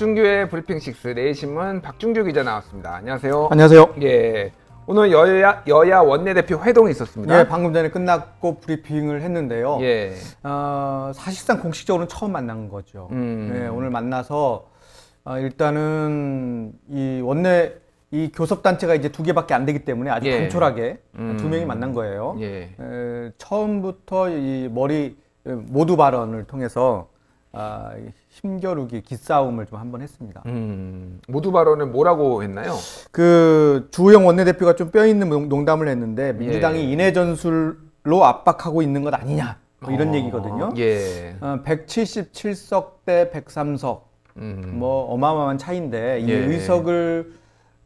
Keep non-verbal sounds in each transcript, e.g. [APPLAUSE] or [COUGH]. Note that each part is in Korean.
박준규의 브리핑6 식 내일신문 박준규 기자 나왔습니다. 안녕하세요. 안녕하세요. 예. 오늘 여야, 여야 원내대표 회동이 있었습니다. 예, 방금 전에 끝났고 브리핑을 했는데요. 예. 어, 사실상 공식적으로는 처음 만난 거죠. 음. 예, 오늘 만나서 어, 일단은 이 원내 이 교섭단체가 이제 두 개밖에 안 되기 때문에 아주 예. 단촐하게 음. 두 명이 만난 거예요. 예. 에, 처음부터 이 머리 모두 발언을 통해서 아, 힘겨루기, 기싸움을 좀 한번 했습니다. 음, 모두 발언을 뭐라고 했나요? 그 주호영 원내대표가 좀 뼈 있는 농담을 했는데 예. 민주당이 예. 인해 전술로 압박하고 있는 것 아니냐 뭐 이런 어, 얘기거든요. 예. 어, 177석 대 103석 음. 뭐 어마어마한 차인데 이 예. 의석을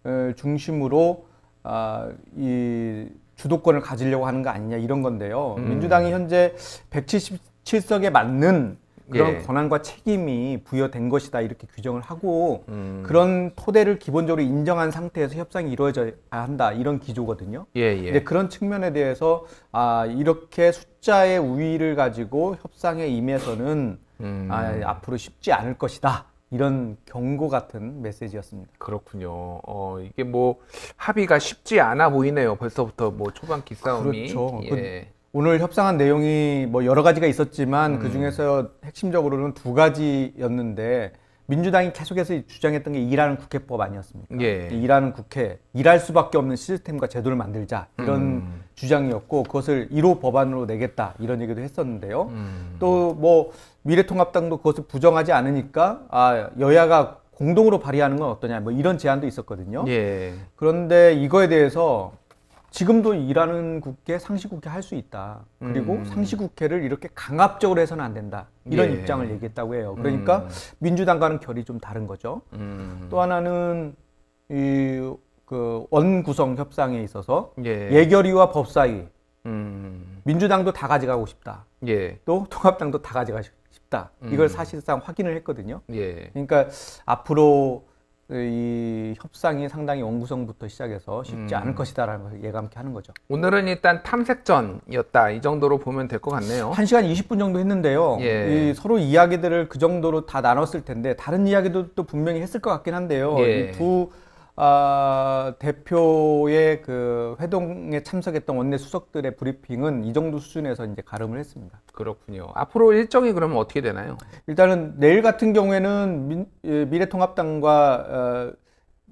어, 중심으로 아, 이 주도권을 가지려고 하는 거 아니냐 이런 건데요. 음. 민주당이 현재 177석에 맞는 그런 예. 권한과 책임이 부여된 것이다 이렇게 규정을 하고 음. 그런 토대를 기본적으로 인정한 상태에서 협상이 이루어져야 한다 이런 기조거든요. 예, 예. 근데 그런 측면에 대해서 아 이렇게 숫자의 우위를 가지고 협상에 임해서는 음. 아, 앞으로 쉽지 않을 것이다. 이런 경고 같은 메시지였습니다. 그렇군요. 어, 이게 뭐 합의가 쉽지 않아 보이네요. 벌써부터 뭐 초반 기싸움이. 그렇죠. 예. 그, 오늘 협상한 내용이 뭐 여러 가지가 있었지만 음. 그 중에서 핵심적으로는 두 가지였는데 민주당이 계속해서 주장했던 게 일하는 국회법 아니었습니까? 예. 일하는 국회, 일할 수밖에 없는 시스템과 제도를 만들자 이런 음. 주장이었고 그것을 1호 법안으로 내겠다 이런 얘기도 했었는데요. 음. 또뭐 미래통합당도 그것을 부정하지 않으니까 아 여야가 공동으로 발의하는 건 어떠냐 뭐 이런 제안도 있었거든요. 예. 그런데 이거에 대해서 지금도 일하는 국회 상시국회 할 수 있다. 그리고 음. 상시국회를 이렇게 강압적으로 해서는 안 된다. 이런 예. 입장을 얘기했다고 해요. 음. 그러니까 음. 민주당과는 결이 좀 다른 거죠. 음. 또 하나는 이 그 원구성 협상에 있어서 예. 결위와 법사위 음. 민주당도 다 가져가고 싶다. 예. 또 통합당도 다 가져가고 싶다. 이걸 음. 사실상 확인을 했거든요. 예. 그러니까 앞으로 그 이 협상이 상당히 원구성부터 시작해서 쉽지 음. 않을 것이다라는 걸 예감케 하는 거죠. 오늘은 일단 탐색전이었다 이 정도로 보면 될 것 같네요. 1 시간 20분 정도 했는데요. 예. 서로 이야기들을 그 정도로 다 나눴을 텐데 다른 이야기도 또 분명히 했을 것 같긴 한데요. 예. 이두 아, 대표의 그 회동에 참석했던 원내 수석들의 브리핑은 이 정도 수준에서 이제 가름을 했습니다. 그렇군요. 앞으로 일정이 그러면 어떻게 되나요? 일단은 내일 같은 경우에는 민, 예, 미래통합당과 어,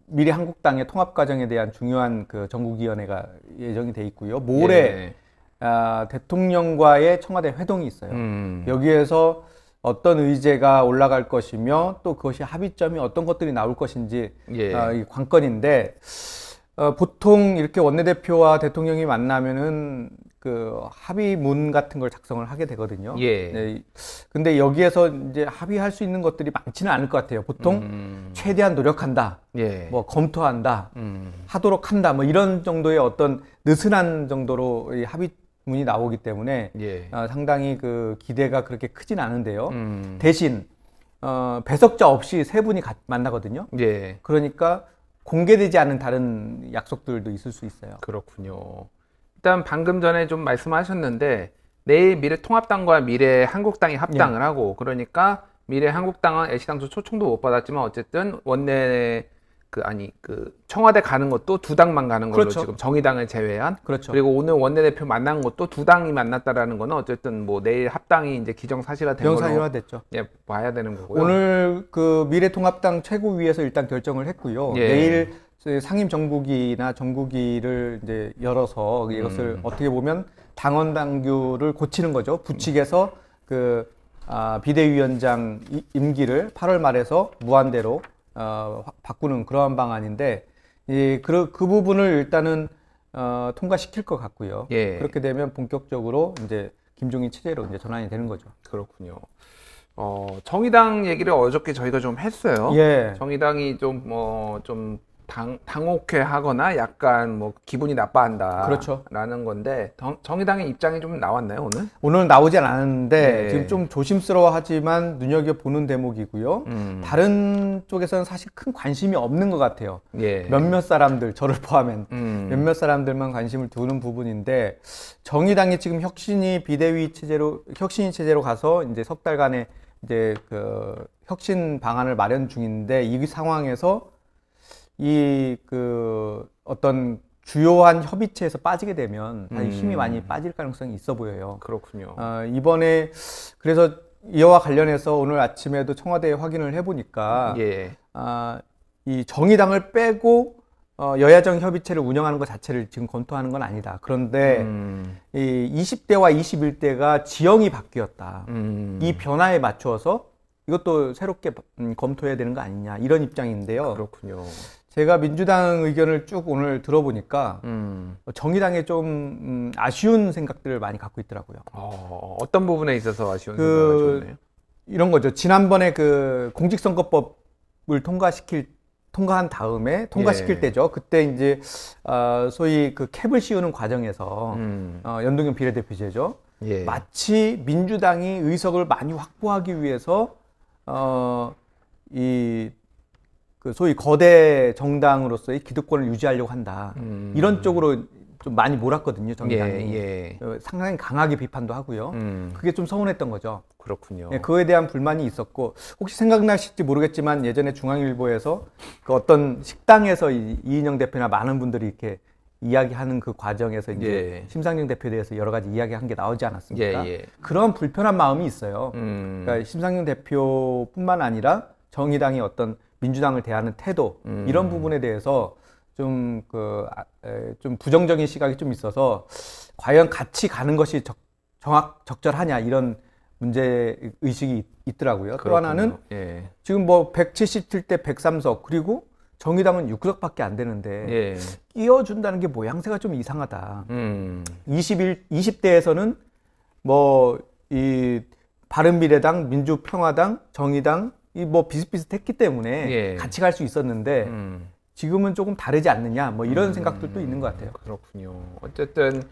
미래한국당의 통합 과정에 대한 중요한 그 전국위원회가 예정이 돼 있고요. 모레 예. 아, 대통령과의 청와대 회동이 있어요. 음. 여기에서 어떤 의제가 올라갈 것이며 또 그것이 합의점이 어떤 것들이 나올 것인지 예. 어, 이 관건인데 어, 보통 이렇게 원내대표와 대통령이 만나면은 그 합의문 같은 걸 작성을 하게 되거든요. 예. 네. 근데 여기에서 이제 합의할 수 있는 것들이 많지는 않을 것 같아요. 보통 음. 최대한 노력한다, 예. 뭐 검토한다, 음. 하도록 한다, 뭐 이런 정도의 어떤 느슨한 정도로 이 합의 문이 나오기 때문에 예. 어, 상당히 그 기대가 그렇게 크진 않은데요. 음. 대신 어, 배석자 없이 세 분이 가, 만나거든요. 예. 그러니까 공개되지 않은 다른 약속들도 있을 수 있어요. 그렇군요. 일단 방금 전에 좀 말씀하셨는데 내일 미래통합당과 미래한국당이 합당을 예. 하고 그러니까 미래한국당은 애시당초 초청도 못 받았지만 어쨌든 원내 그 아니 그 청와대 가는 것도 두 당만 가는 걸로 그렇죠. 지금 정의당을 제외한 그렇죠. 그리고 오늘 원내대표 만난 것도 두 당이 만났다라는 거는 어쨌든 뭐 내일 합당이 이제 기정사실화 된 걸로 됐죠. 예, 봐야 되는 거고요. 오늘 그 미래통합당 최고위에서 일단 결정을 했고요. 예. 내일 그 상임 정국이나 정국이를 이제 열어서 이것을 음. 어떻게 보면 당원 당규를 고치는 거죠. 부칙에서 그 아, 비대위원장 임기를 8월 말에서 무한대로 어, 바꾸는 그러한 방안인데 이, 그, 그 부분을 일단은 어, 통과시킬 것 같고요. 예. 그렇게 되면 본격적으로 이제 김종인 체제로 이제 전환이 되는 거죠. 그렇군요. 어, 정의당 얘기를 어저께 저희가 좀 했어요. 예. 정의당이 좀, 뭐, 좀 당, 당혹해 하거나 약간 뭐 기분이 나빠한다. 그렇죠. 라는 건데 정, 의당의 입장이 좀 나왔나요, 오늘? 오늘 나오진 않았는데 네. 지금 좀 조심스러워 하지만 눈여겨보는 대목이고요. 음. 다른 쪽에서는 사실 큰 관심이 없는 것 같아요. 예. 몇몇 사람들, 저를 포함한 음. 몇몇 사람들만 관심을 두는 부분인데 정의당이 지금 혁신이 비대위 체제로, 혁신이 체제로 가서 이제 석 달간의 이제 그 혁신 방안을 마련 중인데 이 상황에서 이그 어떤 주요한 협의체에서 빠지게 되면 음. 힘이 많이 빠질 가능성이 있어 보여요. 그렇군요. 어, 이번에 그래서 이와 관련해서 오늘 아침에도 청와대에 확인을 해보니까 예. 어, 이 정의당을 빼고 어, 여야정 협의체를 운영하는 것 자체를 지금 검토하는 건 아니다. 그런데 음. 이 20대와 21대가 지형이 바뀌었다. 음. 이 변화에 맞추어서 이것도 새롭게 음, 검토해야 되는 거 아니냐 이런 입장인데요. 그렇군요. 제가 민주당 의견을 쭉 오늘 들어보니까 음. 정의당에 좀 음, 아쉬운 생각들을 많이 갖고 있더라고요. 어, 떤 부분에 있어서 아쉬운 그, 생각이 요 이런 거죠. 지난번에 그 공직선거법을 통과시킬 통과한 다음에 통과시킬 예. 때죠. 그때 이제 어, 소위 그 캡을 씌우는 과정에서 음. 어, 연동형 비례대표제죠. 예. 마치 민주당이 의석을 많이 확보하기 위해서 어, 이그 소위 거대 정당으로서의 기득권을 유지하려고 한다. 음. 이런 쪽으로 좀 많이 몰았거든요, 정당이. 예, 예. 어, 상당히 강하게 비판도 하고요. 음. 그게 좀 서운했던 거죠. 그렇군요. 예, 그거에 대한 불만이 있었고 혹시 생각나실지 모르겠지만 예전에 중앙일보에서 그 어떤 식당에서 이, 인영 대표나 많은 분들이 이렇게 이야기하는 그 과정에서 이제 예. 심상정 대표에 대해서 여러 가지 이야기한 게 나오지 않았습니까? 예, 예, 그런 불편한 마음이 있어요. 음. 그러니까 심상정 대표뿐만 아니라 정의당의 어떤 민주당을 대하는 태도 음. 이런 부분에 대해서 좀그좀 그, 아, 좀 부정적인 시각이 좀 있어서 과연 같이 가는 것이 적, 정확 적절하냐 이런 문제 의식이 있, 더라고요또 하나는 예. 지금 뭐 177대 103석 그리고 정의당은 6석밖에 안 되는데 예. 끼워준다는 게 모양새가 좀 이상하다. 음. 21 20대에서는 뭐 이 바른미래당, 민주평화당, 정의당 이뭐 비슷비슷했기 때문에 예. 같이 갈 수 있었는데 음. 지금은 조금 다르지 않느냐 뭐 이런 음, 생각들도 있는 것 같아요. 그렇군요. 어쨌든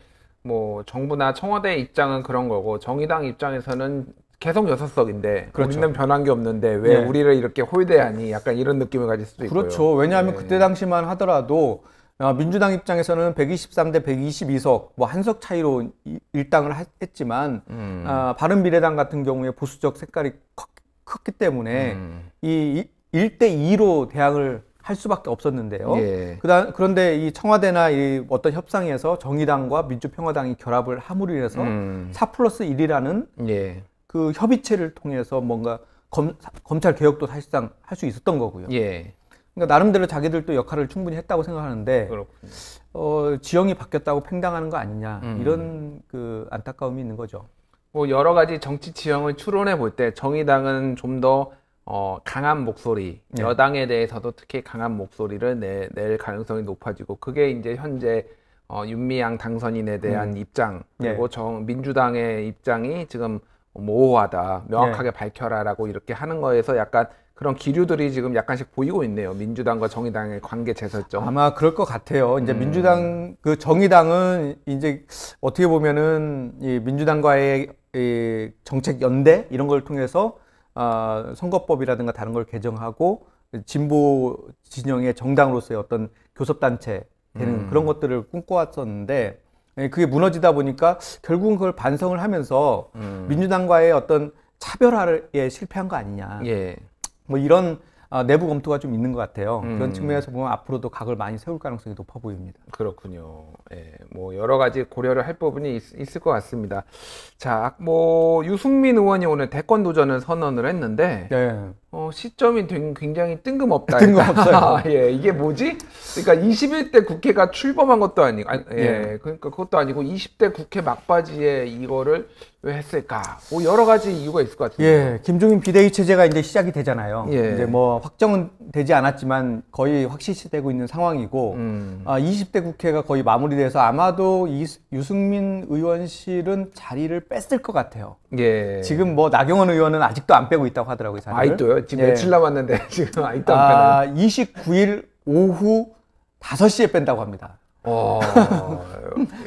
뭐 정부나 청와대 입장은 그런 거고 정의당 입장에서는 계속 여섯 석인데 그렇죠. 우리는 변한 게 없는데 왜 네. 우리를 이렇게 홀대하니 약간 이런 느낌을 가질 수도 그렇죠. 있고요. 그렇죠. 왜냐하면 네. 그때 당시만 하더라도 아, 민주당 입장에서는 123대 122석 뭐 한 석 차이로 일당을 했지만 음. 아, 바른미래당 같은 경우에 보수적 색깔이 컸 컸기 때문에 음. 이 1대2로 대항을 할 수밖에 없었는데요. 예. 그다음 그런데 이 청와대나 이 어떤 협상에서 정의당과 민주평화당이 결합을 함으로 인해서 음. 4 플러스 1이라는 예. 그 협의체를 통해서 뭔가 검, 검찰 개혁도 사실상 할 수 있었던 거고요. 예. 그러니까 나름대로 자기들도 역할을 충분히 했다고 생각하는데 그렇군요. 어, 지형이 바뀌었다고 팽당하는 거 아니냐 음. 이런 그 안타까움이 있는 거죠. 뭐 여러 가지 정치 지형을 추론해 볼 때 정의당은 좀더 어, 강한 목소리, 네. 여당에 대해서도 특히 강한 목소리를 내, 낼 가능성이 높아지고 그게 이제 현재 어, 윤미향 당선인에 대한 음. 입장 그리고 네. 정 민주당의 입장이 지금 모호하다, 명확하게 네. 밝혀라라고 이렇게 하는 거에서 약간 그런 기류들이 지금 약간씩 보이고 있네요. 민주당과 정의당의 관계 재설정. 아마 그럴 것 같아요. 이제 음. 민주당 그 정의당은 이제 어떻게 보면은 이 민주당과의 정책 연대 이런 걸 통해서 아, 선거법이라든가 다른 걸 개정하고 진보 진영의 정당으로서의 어떤 교섭단체 되는 음. 그런 것들을 꿈꿔왔었는데 예, 그게 무너지다 보니까 결국은 그걸 반성을 하면서 음. 민주당과의 어떤 차별화에 실패한 거 아니냐. 예. 뭐 이런 어, 내부 검토가 좀 있는 것 같아요. 음. 그런 측면에서 보면 앞으로도 각을 많이 세울 가능성이 높아 보입니다. 그렇군요. 예, 뭐 여러 가지 고려를 할 부분이 있, 을것 같습니다. 자, 뭐 유승민 의원이 오늘 대권 도전을 선언을 했는데 네. 어, 시점이 굉장히 뜬금없다. [LAUGHS] 뜬금없어요. [LAUGHS] 아, 예, 이게 뭐지? 그러니까 21대 국회가 출범한 것도 아니고, 아니, 아, 예, 예, 그러니까 그것도 아니고 20대 국회 막바지에 이거를 왜 했을까? 뭐 여러 가지 이유가 있을 것같아요 예, 김종인 비대위 체제가 이제 시작이 되잖아요. 예. 이제 뭐 확정은 되지 않았지만 거의 확실시되고 있는 상황이고, 음. 아, 20대 국회가 거의 마무리돼서 아마도 이, 유승민 의원실은 자리를 뺐을 것 같아요. 예. 지금 뭐 나경원 의원은 아직도 안 빼고 있다고 하더라고요. 자리를. 아직도요? 지금 예. 며칠 남았는데 [LAUGHS] 지금 아직도 안빼나 아, 29일 아, 오후 5시에 뺀다고 합니다. 어... [LAUGHS]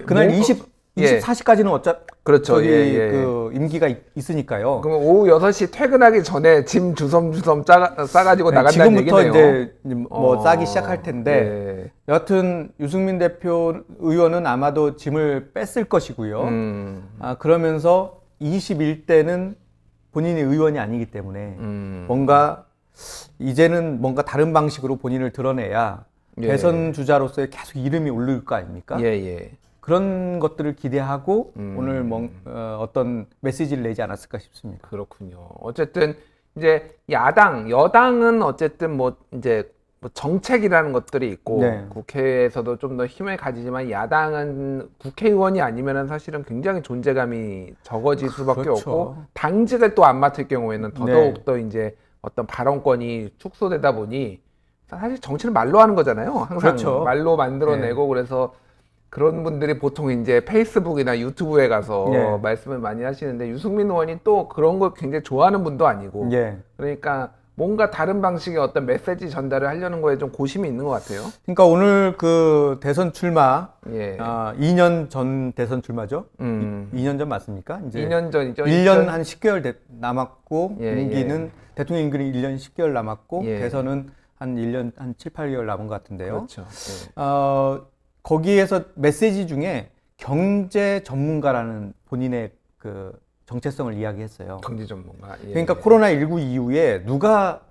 그날 뭐... 20 24시까지는 예. 어차 그렇죠. 예, 예, 예, 그 임기가 있으니까요. 그럼 오후 6시 퇴근하기 전에 짐 주섬주섬 짜 싸가지고 네, 나간다는 얘기네요. 지금부터 이제 어. 뭐 어... 싸기 시작할 텐데 예. 여하튼 유승민 대표 의원은 아마도 짐을 뺐을 것이고요. 음... 아, 그러면서 21대는 본인이 의원이 아니기 때문에 음... 뭔가 이제는 뭔가 다른 방식으로 본인을 드러내야 대선 주자로서의 계속 이름이 오를 거 아닙니까? 예, 예. 그런 것들을 기대하고 음. 오늘 뭐, 어, 어떤 메시지를 내지 않았을까 싶습니다. 그렇군요. 어쨌든 이제 야당, 여당은 어쨌든 뭐 이제 뭐 정책이라는 것들이 있고 네. 국회에서도 좀 더 힘을 가지지만 야당은 국회의원이 아니면은 사실은 굉장히 존재감이 적어질 그렇죠. 수밖에 그렇죠. 없고 당직을 또 안 맡을 경우에는 더더욱 네. 더 이제 어떤 발언권이 축소되다 보니 사실 정치는 말로 하는 거잖아요. 항상 그렇죠. 말로 만들어내고 네. 그래서 그런 분들이 보통 이제 페이스북이나 유튜브에 가서 예. 말씀을 많이 하시는데 유승민 의원이 또 그런 걸 굉장히 좋아하는 분도 아니고 예. 그러니까 뭔가 다른 방식의 어떤 메시지 전달을 하려는 거에 좀 고심이 있는 것 같아요. 그러니까 오늘 그 대선 출마 예. 어, 아, 2년 전 대선 출마죠? 음. 2년 전 맞습니까? 이제 2년 전이죠. 1년 2000... 한 10개월 남았고 임기는 예, 예. 대통령 임기는 1년 10개월 남았고 예. 대선은 한 1년 한 7, 8개월 남은 것 같은데요. 그렇죠. 어, 거기에서 메시지 중에 경제 전문가라는 본인의 그 정체성을 이야기했어요. 경제 전문가. 예. 그러니까 코로나 19 이후에 누가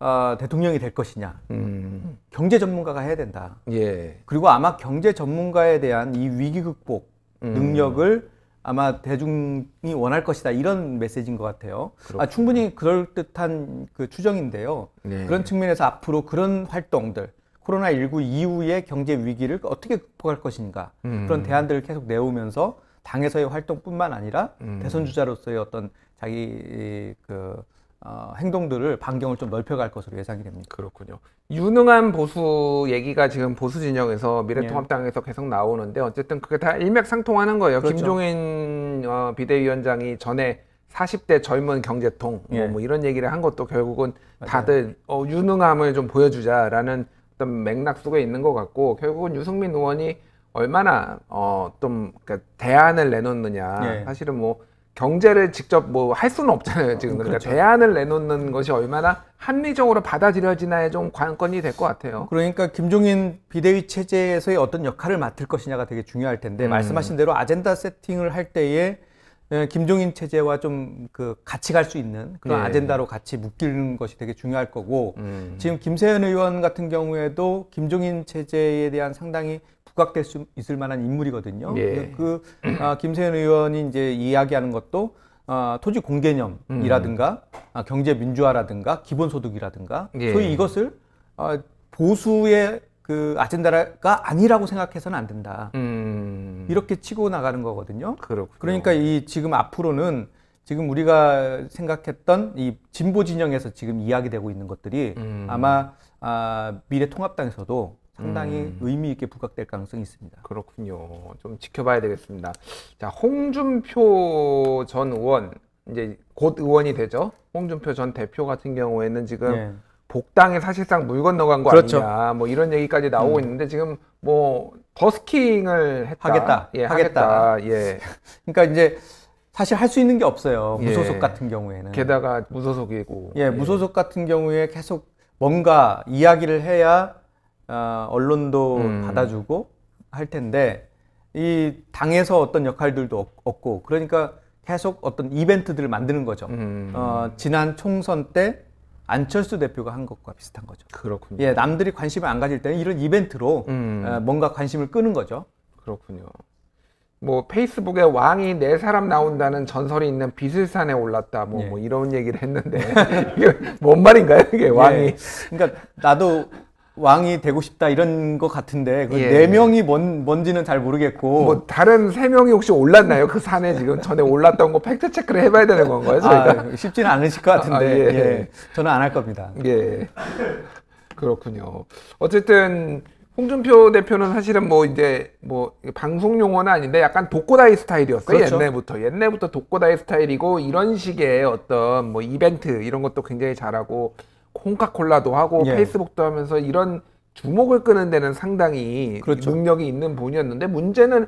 어, 대통령이 될 것이냐. 음. 경제 전문가가 해야 된다. 예. 그리고 아마 경제 전문가에 대한 이 위기 극복 음. 능력을 아마 대중이 원할 것이다 이런 메시지인 것 같아요. 아, 충분히 그럴 듯한 그 추정인데요. 예. 그런 측면에서 앞으로 그런 활동들 코로나19 이후의 경제 위기를 어떻게 극복할 것인가 음. 그런 대안들을 계속 내오면서 당에서의 활동뿐만 아니라 음. 대선 주자로서의 어떤 자기 그 어, 행동들을 반경을 좀 넓혀갈 것으로 예상이 됩니다. 그렇군요. 유능한 보수 얘기가 지금 보수 진영에서 미래통합당에서 예. 계속 나오는데 어쨌든 그게 다 일맥상통하는 거예요. 그렇죠. 김종인 어, 비대위원장이 전에 40대 젊은 경제통 뭐, 예. 뭐, 뭐, 이런 얘기를 한 것도 결국은 다들 어, 유능함을 좀 보여주자라는 어떤 맥락 속에 있는 것 같고 결국은 유승민 의원이 얼마나 어 좀 그니까 대안을 내놓느냐 네. 사실은 뭐 경제를 직접 뭐 할 수는 없잖아요 어, 지금 그러니까 그렇죠. 대안을 내놓는 것이 얼마나 합리적으로 받아들여지나에 좀 관건이 될 것 같아요. 그러니까 김종인 비대위 체제에서의 어떤 역할을 맡을 것이냐가 되게 중요할 텐데 음. 말씀하신 대로 아젠다 세팅을 할 때에 예, 김종인 체제와 좀 그 같이 갈 수 있는 그런 네. 아젠다로 같이 묶이는 것이 되게 중요할 거고 음. 지금 김세현 의원 같은 경우에도 김종인 체제에 대한 상당히 부각될 수 있을 만한 인물이거든요. 네. 그 아, 김세현 의원이 이제 이야기하는 것도 아, 토지 공개념이라든가 음. 아, 경제 민주화라든가 기본소득이라든가 예. 소위 이것을 아, 보수의 그 아젠다가 아니라고 생각해서는 안 된다. 음. 음. 이렇게 치고 나가는 거거든요. 그렇군요. 그러니까 이 지금 앞으로는 지금 우리가 생각했던 이 진보 진영에서 지금 이야기되고 있는 것들이 음. 아마 아, 미래통합당에서도 상당히 음. 의미 있게 부각될 가능성이 있습니다. 그렇군요. 좀 지켜봐야 되겠습니다. 자, 홍준표 전 의원 이제 곧 의원이 되죠. 홍준표 전 대표 같은 경우에는 지금 네. 복당에 사실상 물 건너간 거 그렇죠. 아니냐, 뭐 이런 얘기까지 나오고 음. 있는데 지금 뭐 버스킹을 했다. 하겠다. 예, 하겠다. 하겠다. 예. [LAUGHS] 그러니까 이제 사실 할 수 있는 게 없어요. 예. 무소속 예. 같은 경우에는. 게다가 무소속이고. 예, 예. 무소속 예. 같은 경우에 계속 뭔가 이야기를 해야 어, 언론도 음. 받아주고 할 텐데 이 당에서 어떤 역할들도 없고 그러니까 계속 어떤 이벤트들을 만드는 거죠. 음. 어, 지난 총선 때 안철수 대표가 한 것과 비슷한 거죠. 그렇군요. 예, 남들이 관심을 안 가질 때는 이런 이벤트로 음. 어, 뭔가 관심을 끄는 거죠. 그렇군요. 뭐 페이스북에 왕이 네 사람 나온다는 전설이 있는 비슬산에 올랐다 뭐, 예. 뭐 이런 얘기를 했는데 [LAUGHS] 이게 뭔 말인가요 이게 왕이 예. 그러니까 나도 왕이 되고 싶다 이런 것 같은데 그네 예. 네 명이 뭔 뭔지는 잘 모르겠고 뭐 다른 세 명이 혹시 올랐나요 그 산에 지금 전에 올랐던 거 팩트 체크를 해봐야 되는 건가요 아, 저희가 아, 쉽지는 않으실 것 같은데 아, 아 예. 예. 저는 안 할 겁니다 예 그렇군요 어쨌든 홍준표 대표는 사실은 뭐 이제 뭐 방송 용어는 아닌데 약간 독고다이 스타일이었어요 그렇죠. 옛날부터 옛날부터 독고다이 스타일이고 이런 식의 어떤 뭐 이벤트 이런 것도 굉장히 잘하고 콩카콜라도 하고 예. 페이스북도 하면서 이런 주목을 끄는 데는 상당히 그렇죠. 능력이 있는 분이었는데 문제는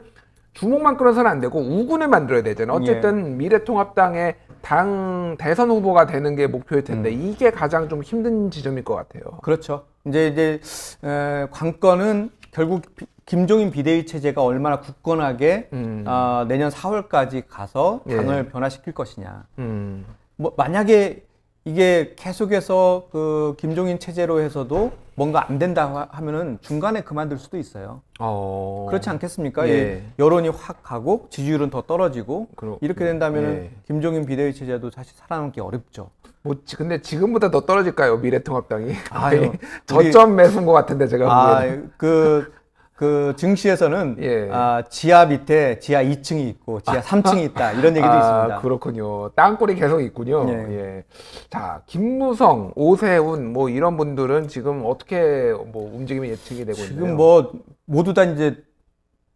주목만 끌어서는 안 되고 우군을 만들어야 되잖아요. 예. 어쨌든 예. 미래통합당의 당 대선 후보가 되는 게 목표일 텐데 음. 이게 가장 좀 힘든 지점일 것 같아요. 그렇죠. 이제 이제 에, 관건은 결국 비, 김종인 비대위 체제가 얼마나 굳건하게 음. 어, 내년 4월까지 가서 예. 당을 예. 변화시킬 것이냐. 음. 뭐 만약에 이게 계속해서 그 김종인 체제로 해서도 뭔가 안 된다 하면은 중간에 그만둘 수도 있어요. 어... 그렇지 않겠습니까? 예. 여론이 확 가고 지지율은 더 떨어지고 그러... 이렇게 된다면 은 예. 김종인 비대위 체제도 사실 살아남기 어렵죠. 뭐 지, 근데 지금보다 더 떨어질까요 미래통합당이? 아유, 저점 우리... 매수인 것 같은데 제가 아, 그그 증시에서는 예. 아, 지하 밑에 지하 2층이 있고 지하 아, 3층이 있다 이런 얘기도 아, 있습니다. 그렇군요. 땅굴이 계속 있군요. 예. 예. 자, 김무성, 오세훈 뭐 이런 분들은 지금 어떻게 뭐 움직임이 예측이 되고 지금 있나요? 뭐 모두 다 이제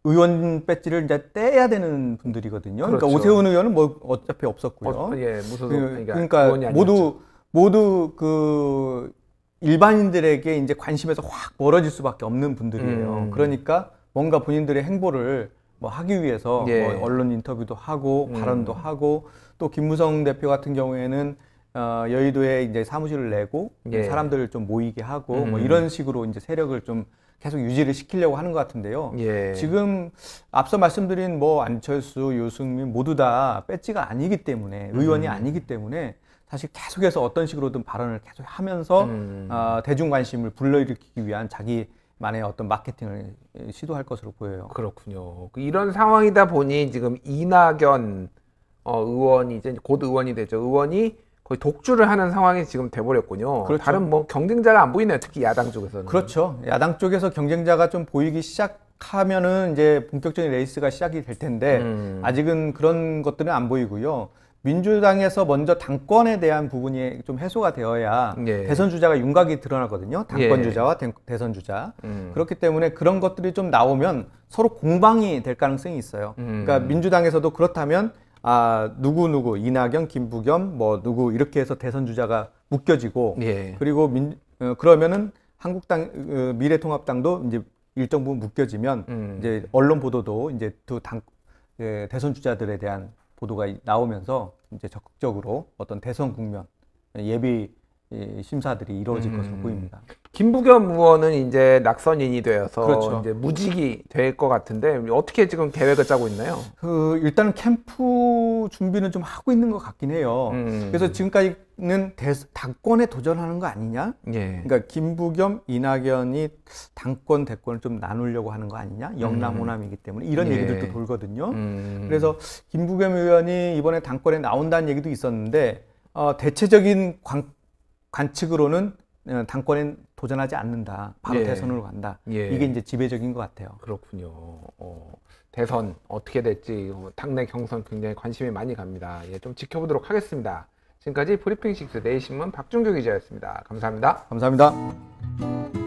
의원 배지를 이제 떼야 되는 분들이거든요. 그러니까 그렇죠. 그러니까 오세훈 의원은 뭐 어차피 없었고요. 어, 예, 무소속 그, 그러니까, 그러니까 모두 모두 그 일반인들에게 이제 관심에서 확 멀어질 수밖에 없는 분들이에요. 음. 그러니까 뭔가 본인들의 행보를 뭐 하기 위해서 예. 뭐 언론 인터뷰도 하고 음. 발언도 하고 또 김무성 대표 같은 경우에는 어, 여의도에 이제 사무실을 내고 예. 사람들을 좀 모이게 하고 뭐 음. 뭐 이런 식으로 이제 세력을 좀 계속 유지를 시키려고 하는 것 같은데요. 예. 지금 앞서 말씀드린 뭐 안철수, 유승민 모두 다 배지가 아니기 때문에 의원이 음. 아니기 때문에 사실 계속해서 어떤 식으로든 발언을 계속 하면서 음. 어, 음, 음. 아, 대중 관심을 불러일으키기 위한 자기만의 어떤 마케팅을 시도할 것으로 보여요. 그렇군요. 그 이런 상황이다 보니 지금 이낙연 어, 의원이 이제 곧 의원이 되죠. 의원이 거의 독주를 하는 상황이 지금 돼버렸군요. 그렇죠. 다른 뭐 경쟁자가 안 보이네요. 특히 야당 쪽에서는. 그렇죠. 야당 쪽에서 경쟁자가 좀 보이기 시작. 하면은 이제 본격적인 레이스가 시작이 될 텐데 음. 아직은 그런 것들은 안 보이고요. 민주당에서 먼저 당권에 대한 부분이 좀 해소가 되어야 예. 대선 주자가 윤곽이 드러나거든요. 당권 예. 주자와 대, 선 주자. 음. 그렇기 때문에 그런 것들이 좀 나오면 서로 공방이 될 가능성이 있어요. 그러니까 음. 그러니까 민주당에서도 그렇다면 아 누구 누구 이낙연, 김부겸 뭐 누구 이렇게 해서 대선 주자가 묶여지고 예. 그리고 민, 어, 그러면은 한국당 어, 미래통합당도 이제 일정 부분 묶여지면 음. 이제 언론 보도도 이제 두당 예, 대선 주자들에 대한 보도가 나오면서 이제 적극적으로 어떤 대선 국면 예비 예, 심사들이 이루어질 음. 것으로 보입니다. 김부겸 의원은 이제 낙선인이 되어서 그렇죠. 이제 무직이 될 것 같은데 어떻게 지금 계획을 짜고 있나요? 그 일단은 캠프 준비는 좀 하고 있는 것 같긴 해요. 음. 그래서 지금까지는 대, 당권에 도전하는 거 아니냐? 예. 그러니까 김부겸, 이낙연이 당권 대권을 좀 나누려고 하는 거 아니냐? 영남 음. 호남이기 때문에 이런 예. 얘기들도 돌거든요. 음. 그래서 김부겸 의원이 이번에 당권에 나온다는 얘기도 있었는데 어, 대체적인 관, 관측으로는 어, 당권에 도전하지 않는다. 바로 예. 대선으로 간다. 예. 이게 이제 지배적인 것 같아요. 그렇군요. 어, 대선 어떻게 될지 뭐, 당내 경선 굉장히 관심이 많이 갑니다. 예, 좀 지켜보도록 하겠습니다. 지금까지 브리핑 식스 내일신문 박준규 기자였습니다. 감사합니다. 감사합니다.